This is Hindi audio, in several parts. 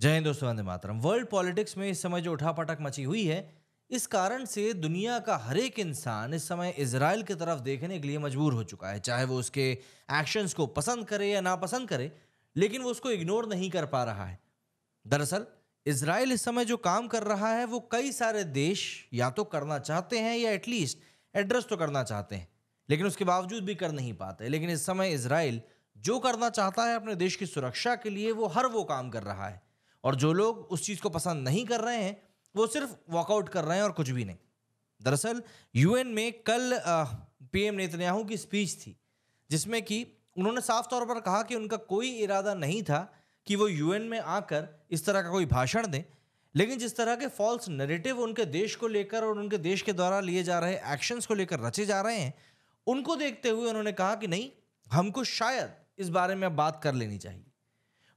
जय हिंद दोस्तों वंदे मातरम वर्ल्ड पॉलिटिक्स में इस समय जो उठापटक मची हुई है इस कारण से दुनिया का हर एक इंसान इस समय इसराइल की तरफ देखने के लिए मजबूर हो चुका है चाहे वो उसके एक्शंस को पसंद करे या नापसंद करे लेकिन वो उसको इग्नोर नहीं कर पा रहा है दरअसल इसराइल इस समय जो काम कर रहा है वो कई सारे देश या तो करना चाहते हैं या एटलीस्ट एड्रेस तो करना चाहते हैं लेकिन उसके बावजूद भी कर नहीं पाते लेकिन इस समय इसराइल जो करना चाहता है अपने देश की सुरक्षा के लिए वो हर वो काम कर रहा है और जो लोग उस चीज़ को पसंद नहीं कर रहे हैं वो सिर्फ वॉकआउट कर रहे हैं और कुछ भी नहीं दरअसल यूएन में कल पीएम नेतन्याहू की स्पीच थी जिसमें कि उन्होंने साफ तौर पर कहा कि उनका कोई इरादा नहीं था कि वो यूएन में आकर इस तरह का कोई भाषण दें लेकिन जिस तरह के फॉल्स नरेटिव उनके देश को लेकर और उनके देश के द्वारा लिए जा रहे एक्शंस को लेकर रचे जा रहे हैं उनको देखते हुए उन्होंने कहा कि नहीं हमको शायद इस बारे में बात कर लेनी चाहिए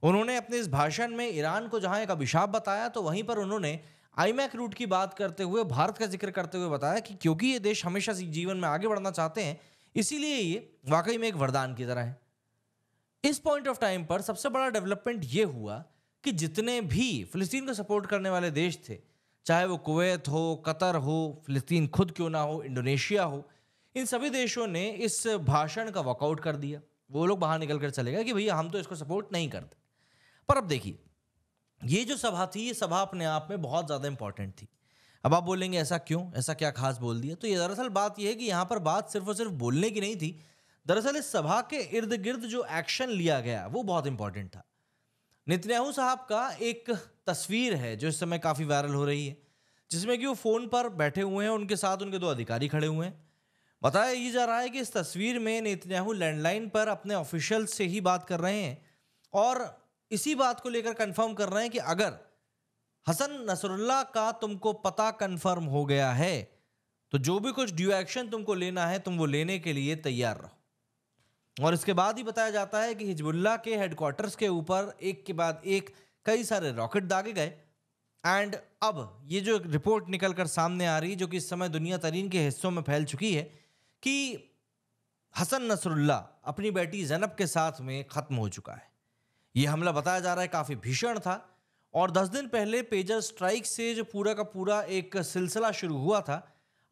उन्होंने अपने इस भाषण में ईरान को जहां एक अभिशाप बताया तो वहीं पर उन्होंने आईमैक रूट की बात करते हुए भारत का जिक्र करते हुए बताया कि क्योंकि ये देश हमेशा जीवन में आगे बढ़ना चाहते हैं इसीलिए ये वाकई में एक वरदान की तरह है इस पॉइंट ऑफ टाइम पर सबसे बड़ा डेवलपमेंट ये हुआ कि जितने भी फिलिस्तीन को सपोर्ट करने वाले देश थे चाहे वो कुवैत हो कतर हो फिलिस्तीन खुद क्यों ना हो इंडोनेशिया हो इन सभी देशों ने इस भाषण का वॉकआउट कर दिया वो लोग बाहर निकल कर चले गए कि भैया हम तो इसको सपोर्ट नहीं करते पर अब देखिए ये जो सभा थी ये सभा अपने आप में बहुत ज़्यादा इंपॉर्टेंट थी अब आप बोलेंगे ऐसा क्यों ऐसा क्या खास बोल दिया तो ये दरअसल बात यह है कि यहाँ पर बात सिर्फ और सिर्फ बोलने की नहीं थी दरअसल इस सभा के इर्द गिर्द जो एक्शन लिया गया वो बहुत इंपॉर्टेंट था नितन्याहू साहब का एक तस्वीर है जो इस समय काफ़ी वायरल हो रही है जिसमें कि वो फ़ोन पर बैठे हुए हैं उनके साथ उनके दो अधिकारी खड़े हुए हैं बताया ये जा रहा है कि इस तस्वीर में नेतन्याहू लैंडलाइन पर अपने ऑफिशियल से ही बात कर रहे हैं और इसी बात को लेकर कंफर्म कर रहे हैं कि अगर हसन नसरुल्ला का तुमको पता कंफर्म हो गया है तो जो भी कुछ ड्यू एक्शन तुमको लेना है तुम वो लेने के लिए तैयार रहो और इसके बाद ही बताया जाता है कि हिजबुल्ला के हेडक्वार्टर्स के ऊपर एक के बाद एक कई सारे रॉकेट दागे गए एंड अब ये जो रिपोर्ट निकल कर सामने आ रही जो कि इस समय दुनिया तरीन के हिस्सों में फैल चुकी है कि हसन नसरुल्ला अपनी बेटी जैनब के साथ में ख़त्म हो चुका है ये हमला बताया जा रहा है काफ़ी भीषण था और 10 दिन पहले पेजर स्ट्राइक से जो पूरा का पूरा एक सिलसिला शुरू हुआ था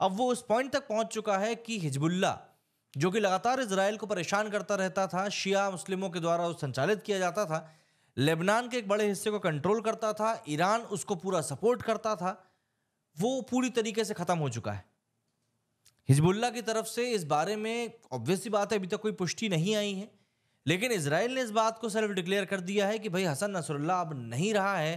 अब वो उस पॉइंट तक पहुंच चुका है कि हिजबुल्ला जो कि लगातार इसराइल को परेशान करता रहता था शिया मुस्लिमों के द्वारा संचालित किया जाता था लेबनान के एक बड़े हिस्से को कंट्रोल करता था ईरान उसको पूरा सपोर्ट करता था वो पूरी तरीके से ख़त्म हो चुका है हिजबुल्ला की तरफ से इस बारे में ऑब्वियसली बात है अभी तक कोई पुष्टि नहीं आई है लेकिन इसराइल ने इस बात को सेल्फ डिक्लेयर कर दिया है कि भाई हसन नसरुल्ला अब नहीं रहा है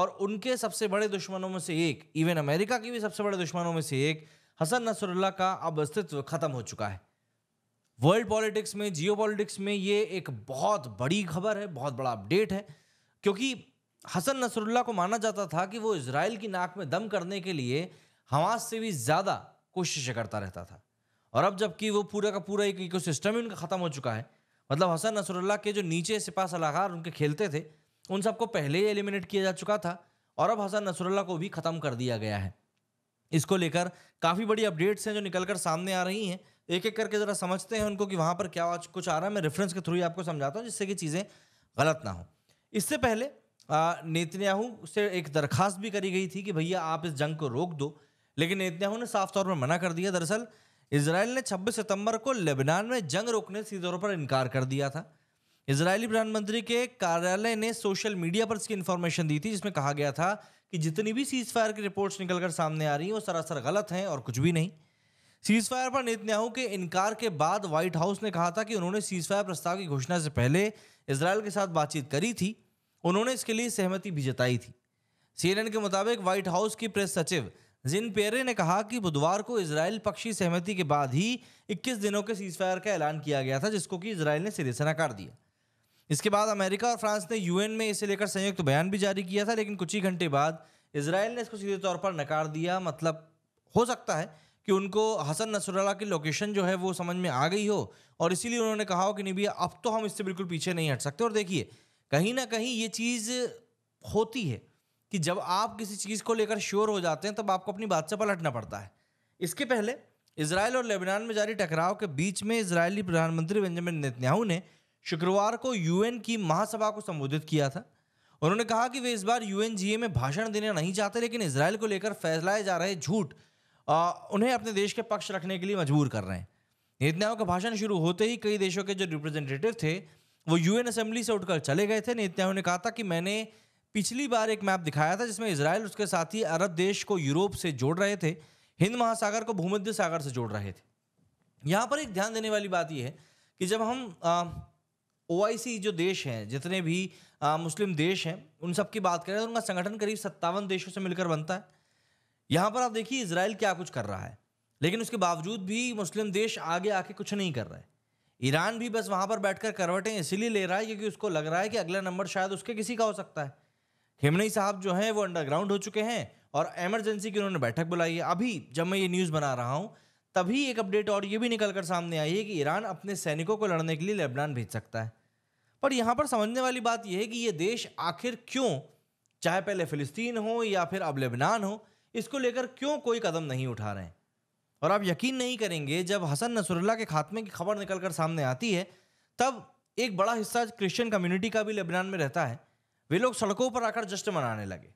और उनके सबसे बड़े दुश्मनों में से एक इवन अमेरिका के भी सबसे बड़े दुश्मनों में से एक हसन नसरुल्ला का अब अस्तित्व खत्म हो चुका है वर्ल्ड पॉलिटिक्स में जियो पॉलिटिक्स में ये एक बहुत बड़ी खबर है बहुत बड़ा अपडेट है क्योंकि हसन नसरुल्ला को माना जाता था कि वो इसराइल की नाक में दम करने के लिए हवास से भी ज़्यादा कोशिशें करता रहता था और अब जबकि वो पूरा का पूरा एक इकोसिस्टम ही उनका ख़त्म हो चुका है मतलब हसन नसरुल्ला के जो नीचे सिपा सलाहकार उनके खेलते थे उन सबको पहले ही एलिमिनेट किया जा चुका था और अब हसन नसरुल्ला को भी ख़त्म कर दिया गया है इसको लेकर काफ़ी बड़ी अपडेट्स हैं जो निकल कर सामने आ रही हैं एक एक करके ज़रा समझते हैं उनको कि वहाँ पर क्या कुछ आ रहा है मैं रेफरेंस के थ्रू ही आपको समझाता हूँ जिससे कि चीज़ें गलत ना हो इससे पहले नेतन्याहू से एक दरखास्त भी करी गई थी कि भैया आप इस जंग को रोक दो लेकिन नेतन्याहू ने साफ तौर पर मना कर दिया दरअसल इसराइल ने 26 सितंबर को लेबनान में जंग रोकने से तौर पर इनकार कर दिया था इसराइली प्रधानमंत्री के कार्यालय ने सोशल मीडिया पर इसकी इन्फॉर्मेशन दी थी जिसमें कहा गया था कि जितनी भी सीज फायर की रिपोर्ट्स निकलकर सामने आ रही हैं वो सरासर गलत हैं और कुछ भी नहीं सीज फायर पर नेतन्याहू के इनकार के बाद व्हाइट हाउस ने कहा था कि उन्होंने सीज फायर प्रस्ताव की घोषणा से पहले इसराइल के साथ बातचीत करी थी उन्होंने इसके लिए सहमति भी जताई थी सीएनएन के मुताबिक व्हाइट हाउस की प्रेस सचिव जिन पेरे ने कहा कि बुधवार को इसराइल पक्षी सहमति के बाद ही 21 दिनों के सीजफायर का ऐलान किया गया था जिसको कि इसराइल ने सिरे से नकार दिया इसके बाद अमेरिका और फ्रांस ने यूएन में इसे लेकर संयुक्त बयान भी जारी किया था लेकिन कुछ ही घंटे बाद इसराइल ने इसको सीधे तौर पर नकार दिया मतलब हो सकता है कि उनको हसन नसरला की लोकेशन जो है वो समझ में आ गई हो और इसीलिए उन्होंने कहा हो कि नहीं भैया अब तो हम इससे बिल्कुल पीछे नहीं हट सकते और देखिए कहीं ना कहीं ये चीज़ होती है कि जब आप किसी चीज़ को लेकर श्योर हो जाते हैं तब आपको अपनी बात से पलटना पड़ता है इसके पहले इसराइल और लेबनान में जारी टकराव के बीच में इसराइली प्रधानमंत्री बेंजामिन नेतन्याहू ने शुक्रवार को यूएन की महासभा को संबोधित किया था उन्होंने कहा कि वे इस बार यू में भाषण देना नहीं चाहते लेकिन इसराइल को लेकर फैसलाए जा रहे झूठ उन्हें अपने देश के पक्ष रखने के लिए मजबूर कर रहे हैं नेतन्याहू का भाषण शुरू होते ही कई देशों के जो रिप्रेजेंटेटिव थे वो यूएन असेंबली से उठकर चले गए थे नेतन्याहू ने कहा था कि मैंने पिछली बार एक मैप दिखाया था जिसमें इसराइल उसके साथ ही अरब देश को यूरोप से जोड़ रहे थे हिंद महासागर को भूमध्य सागर से जोड़ रहे थे यहाँ पर एक ध्यान देने वाली बात यह है कि जब हम ओ जो देश हैं जितने भी आ, मुस्लिम देश हैं उन सब की बात करें तो उनका संगठन करीब सत्तावन देशों से मिलकर बनता है यहाँ पर आप देखिए इसराइल क्या कुछ कर रहा है लेकिन उसके बावजूद भी मुस्लिम देश आगे आके कुछ नहीं कर रहे ईरान भी बस वहाँ पर बैठकर करवटें इसीलिए ले रहा है क्योंकि उसको लग रहा है कि अगला नंबर शायद उसके किसी का हो सकता है खेमनई साहब जो हैं वो अंडरग्राउंड हो चुके हैं और एमरजेंसी की उन्होंने बैठक बुलाई है अभी जब मैं ये न्यूज़ बना रहा हूँ तभी एक अपडेट और ये भी निकल कर सामने आई है कि ईरान अपने सैनिकों को लड़ने के लिए लेबनान भेज सकता है पर यहाँ पर समझने वाली बात यह है कि ये देश आखिर क्यों चाहे पहले फ़िलिस्तीन हो या फिर अब लेबनान हो इसको लेकर क्यों कोई कदम नहीं उठा रहे हैं और आप यकीन नहीं करेंगे जब हसन नसरुल्ला के खात्मे की खबर निकल कर सामने आती है तब एक बड़ा हिस्सा क्रिश्चियन कम्युनिटी का भी लेबनान में रहता है वे लोग सड़कों पर आकर जश्न मनाने लगे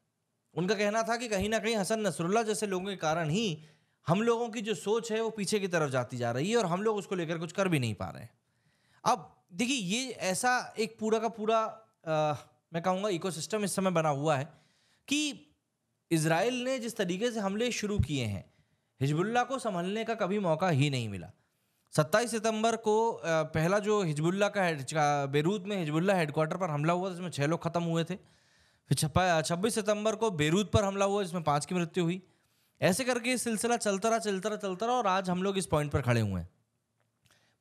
उनका कहना था कि कहीं ना कहीं हसन नसरुल्ला जैसे लोगों के कारण ही हम लोगों की जो सोच है वो पीछे की तरफ जाती जा रही है और हम लोग उसको लेकर कुछ कर भी नहीं पा रहे हैं अब देखिए ये ऐसा एक पूरा का पूरा आ, मैं कहूँगा इकोसिस्टम इस समय बना हुआ है कि इसराइल ने जिस तरीके से हमले शुरू किए हैं हिजबुल्ला को संभलने का कभी मौका ही नहीं मिला सत्ताईस सितंबर को पहला जो हिजबुल्ला का हेड बेरूत में हिजबुल्ला हेडक्वार्टर पर हमला हुआ जिसमें छः लोग ख़त्म हुए थे फिर छप्पा छब्बीस सितंबर को बेरूत पर हमला हुआ जिसमें पाँच की मृत्यु हुई ऐसे करके सिलसिला चलता रहा चलता रहा चलता रहा और आज हम लोग इस पॉइंट पर खड़े हुए हैं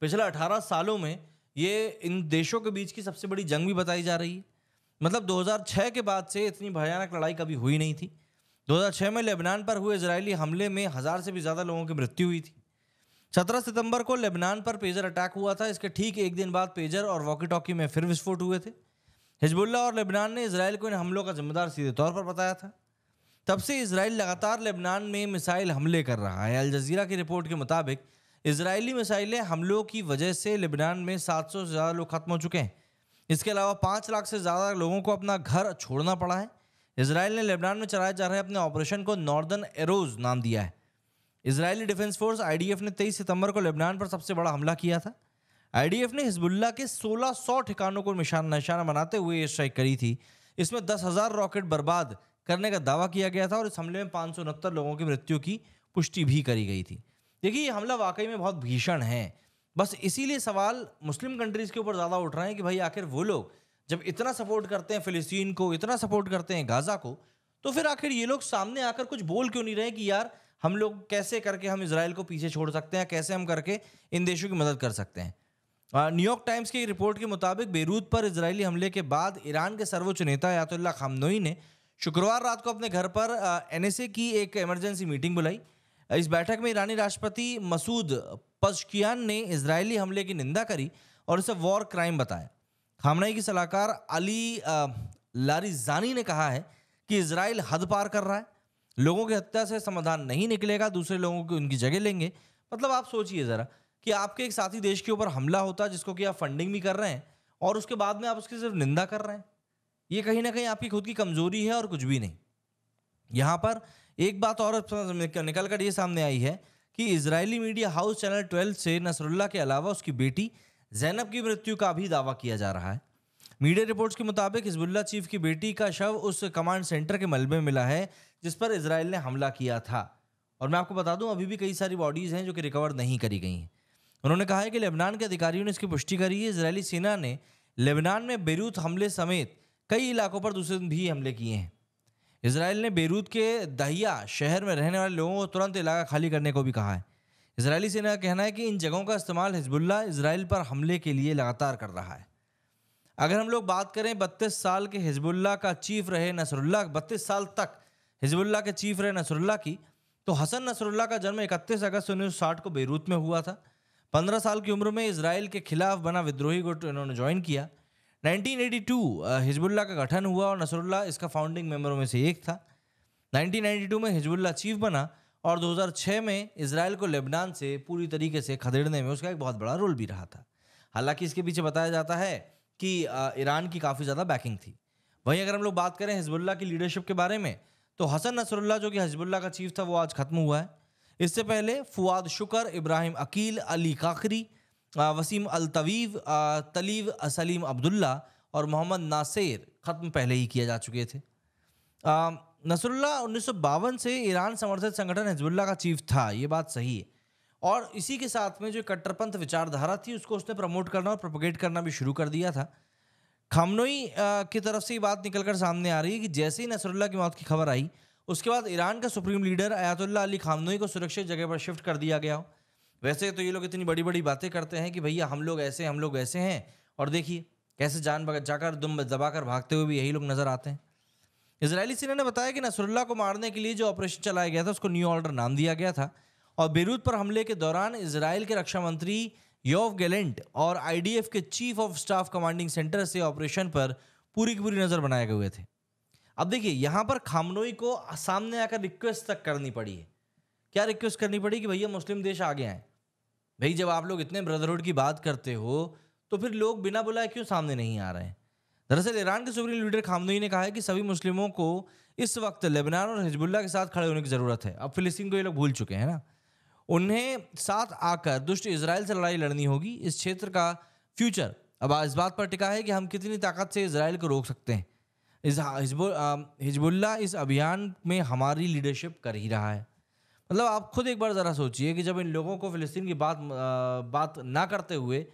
पिछले अठारह सालों में ये इन देशों के बीच की सबसे बड़ी जंग भी बताई जा रही है मतलब 2006 के बाद से इतनी भयानक लड़ाई कभी हुई नहीं थी 2006 में लेबनान पर हुए इसराइली हमले में हज़ार से भी ज़्यादा लोगों की मृत्यु हुई थी सत्रह सितंबर को लेबनान पर पेजर अटैक हुआ था इसके ठीक एक दिन बाद पेजर और वॉकी टॉकी में फिर विस्फोट हुए थे हिजबुल्ला और लेबनान ने इसराइल को इन हमलों का जिम्मेदार सीधे तौर पर बताया था तब से इसराइल लगातार लेबनान में मिसाइल हमले कर रहा है अलज़ीरा की रिपोर्ट के मुताबिक इसराइली मिसाइलें हमलों की वजह से लेबनान में 700 से ज़्यादा लोग खत्म हो चुके हैं इसके अलावा पाँच लाख से ज़्यादा लोगों को अपना घर छोड़ना पड़ा है इसराइल ने लेबनान में चलाए जा रहे अपने ऑपरेशन को नॉर्दर्न एरोज नाम दिया है इसराइली डिफेंस फोर्स आई ने 23 सितंबर को लेबनान पर सबसे बड़ा हमला किया था आई ने हिजबुल्ला के 1600 ठिकानों को निशान निशाना बनाते हुए ये स्ट्राइक करी थी इसमें दस हज़ार रॉकेट बर्बाद करने का दावा किया गया था और इस हमले में पाँच लोगों की मृत्यु की पुष्टि भी करी गई थी देखिए ये हमला वाकई में बहुत भीषण है बस इसीलिए सवाल मुस्लिम कंट्रीज़ के ऊपर ज़्यादा उठ रहे हैं कि भाई आखिर वो लोग जब इतना सपोर्ट करते हैं फ़िलिस्तीन को इतना सपोर्ट करते हैं गाज़ा को तो फिर आखिर ये लोग सामने आकर कुछ बोल क्यों नहीं रहे कि यार हम लोग कैसे करके हम इसराइल को पीछे छोड़ सकते हैं कैसे हम करके इन देशों की मदद कर सकते हैं न्यूयॉर्क टाइम्स की रिपोर्ट के मुताबिक बेरूत पर इसराइली हमले के बाद ईरान के सर्वोच्च नेता यातुल्ला खामनोई ने शुक्रवार रात को अपने घर पर एन की एक इमरजेंसी मीटिंग बुलाई इस बैठक में ईरानी राष्ट्रपति मसूद पशकियान ने इसराइली हमले की निंदा करी और इसे वॉर क्राइम बताया खामनाई की सलाहकार अली लारिजानी ने कहा है कि इसराइल हद पार कर रहा है लोगों की हत्या से समाधान नहीं निकलेगा दूसरे लोगों की उनकी जगह लेंगे मतलब आप सोचिए ज़रा कि आपके एक साथी देश के ऊपर हमला होता है जिसको कि आप फंडिंग भी कर रहे हैं और उसके बाद में आप उसकी सिर्फ निंदा कर रहे हैं ये कहीं ना कहीं आपकी खुद की कमजोरी है और कुछ भी नहीं यहाँ पर एक बात और निकल कर ये सामने आई है कि Israeli media house channel twelve से नसरुल्ला के अलावा उसकी बेटी जैनब की मृत्यु का भी दावा किया जा रहा है मीडिया रिपोर्ट्स के मुताबिक हिजबुल्ला चीफ की बेटी का शव उस कमांड सेंटर के मलबे में मिला है जिस पर इसराइल ने हमला किया था और मैं आपको बता दूं अभी भी कई सारी बॉडीज़ हैं जो कि रिकवर नहीं करी गई हैं उन्होंने कहा है कि लेबनान के अधिकारियों ने इसकी पुष्टि करी है इसराइली सेना ने लेबनान में बेरूत हमले समेत कई इलाकों पर दूसरे दिन भी हमले किए हैं इसराइल ने बेरूत के दहिया शहर में रहने वाले लोगों को तुरंत इलाका खाली करने को भी कहा है इसराइली सेना का कहना है कि इन जगहों का इस्तेमाल हिजबुल्ला इसराइल पर हमले के लिए लगातार कर रहा है अगर हम लोग बात करें बत्तीस साल के हिजबुल्ला का चीफ रहे नसरुल्ला बत्तीस साल तक हिजबुल्ला के चीफ रहे नसरुल्ला की तो हसन नसरुल्ला का जन्म 31 अगस्त उन्नीस को बेरूत में हुआ था 15 साल की उम्र में इसराइल के खिलाफ बना विद्रोही गुट इन्होंने ज्वाइन किया 1982 हिजबुल्ला का गठन हुआ और नसरुल्ला इसका फाउंडिंग मेम्बरों में से एक था टू में हिजबुल्ला चीफ बना और छः में इसराइल को लेबनान से पूरी तरीके से खदेड़ने में उसका एक बहुत बड़ा रोल भी रहा था हालांकि इसके पीछे बताया जाता है कि ईरान की काफ़ी ज़्यादा बैकिंग थी वहीं अगर हम लोग बात करें हिजबुल्ला की लीडरशिप के बारे में तो हसन नसरुल्ला जो कि हिजबुल्ला का चीफ था वो आज ख़त्म हुआ है इससे पहले फुआद शुकर इब्राहिम अकील अली काखरी वसीम अलतवीव तलीव सलीम अब्दुल्ला और मोहम्मद नासिर ख़त्म पहले ही किए जा चुके थे नसरुल्ला उन्नीस से ईरान समर्थित संगठन हिजबुल्ला का चीफ था ये बात सही है और इसी के साथ में जो कट्टरपंथ विचारधारा थी उसको उसने प्रमोट करना और प्रोपोगेट करना भी शुरू कर दिया था खामनोई की तरफ से ये बात निकलकर सामने आ रही है कि जैसे ही नसरुल्ला की मौत की खबर आई उसके बाद ईरान का supreme leader Ayatollah Ali Khamenei को सुरक्षित जगह पर शिफ्ट कर दिया गया वैसे तो ये लोग इतनी बड़ी बड़ी बातें करते हैं कि भैया हम लोग ऐसे हम लोग ऐसे हैं और देखिए कैसे जान जाकर दुम दबाकर भागते हुए भी यही लोग नज़र आते हैं इसराइली सेना ने बताया कि नसरुल्ला को मारने के लिए जो ऑपरेशन चलाया गया था उसको न्यू ऑर्डर नाम दिया गया था और बेरूत पर हमले के दौरान इसराइल के रक्षा मंत्री योव गैलेंट और आईडीएफ के chief of staff commanding center से ऑपरेशन पर पूरी की पूरी नज़र बनाए हुए थे अब देखिए यहाँ पर खामनोई को सामने आकर रिक्वेस्ट तक करनी पड़ी है क्या रिक्वेस्ट करनी पड़ी कि भैया मुस्लिम देश आगे आए भाई जब आप लोग इतने ब्रदरहुड की बात करते हो तो फिर लोग बिना बुलाए क्यों सामने नहीं आ रहे हैं दरअसल ईरान के सुप्रीम लीडर खामनोई ने कहा है कि सभी मुस्लिमों को इस वक्त लेबनान और हिजबुल्ला के साथ खड़े होने की ज़रूरत है अब फिलिस्तीन को ये लोग भूल चुके हैं ना उन्हें साथ आकर दुष्ट इसराइल से लड़ाई लड़नी होगी इस क्षेत्र का फ्यूचर अब इस बात पर टिका है कि हम कितनी ताकत से इसराइल को रोक सकते हैं इस हिजबुल्ला इस अभियान में हमारी लीडरशिप कर ही रहा है मतलब आप खुद एक बार ज़रा सोचिए कि जब इन लोगों को फ़िलिस्तीन की बात आ, बात ना करते हुए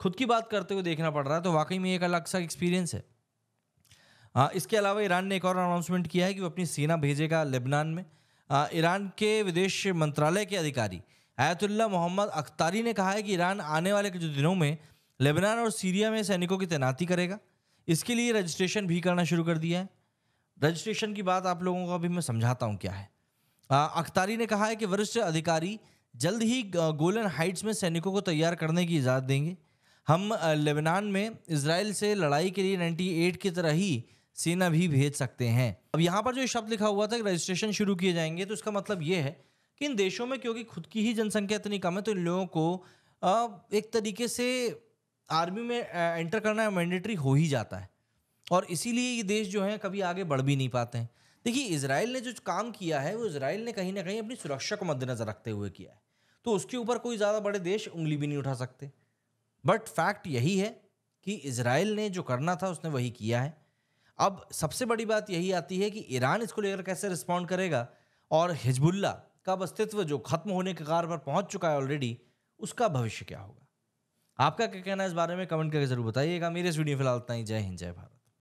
खुद की बात करते हुए देखना पड़ रहा है तो वाकई में एक अलग सा एक्सपीरियंस है हाँ इसके अलावा ईरान ने एक और अनाउंसमेंट किया है कि वो अपनी सेना भेजेगा लेबनान में ईरान के विदेश मंत्रालय के अधिकारी आयतुल्ला मोहम्मद अख्तारी ने कहा है कि ईरान आने वाले कुछ दिनों में लेबनान और सीरिया में सैनिकों की तैनाती करेगा इसके लिए रजिस्ट्रेशन भी करना शुरू कर दिया है रजिस्ट्रेशन की बात आप लोगों को अभी मैं समझाता हूँ क्या है अख्तारी ने कहा है कि वरिष्ठ अधिकारी जल्द ही गोलन हाइट्स में सैनिकों को तैयार करने की इजाज़त देंगे हम लेबनान में इसराइल से लड़ाई के लिए नाइन्टी की तरह ही सेना भी भेज सकते हैं अब यहाँ पर जो शब्द लिखा हुआ था रजिस्ट्रेशन शुरू किए जाएंगे तो इसका मतलब ये है कि इन देशों में क्योंकि खुद की ही जनसंख्या इतनी कम है तो इन लोगों को एक तरीके से आर्मी में एंटर करना मैंडेटरी हो ही जाता है और इसीलिए ये देश जो हैं कभी आगे बढ़ भी नहीं पाते हैं देखिए इसराइल ने जो काम किया है वो इसराइल ने कहीं ना कहीं अपनी सुरक्षा को मद्देनज़र रखते हुए किया है तो उसके ऊपर कोई ज़्यादा बड़े देश उंगली भी नहीं उठा सकते बट फैक्ट यही है कि इसराइल ने जो करना था उसने वही किया है अब सबसे बड़ी बात यही आती है कि ईरान इसको लेकर कैसे रिस्पॉन्ड करेगा और हिजबुल्ला का अस्तित्व जो खत्म होने के कार पर पहुंच चुका है ऑलरेडी उसका भविष्य क्या होगा आपका क्या कहना है इस बारे में कमेंट करके जरूर बताइएगा मेरे इस वीडियो फिलहाल इतना ही जय हिंद जय भारत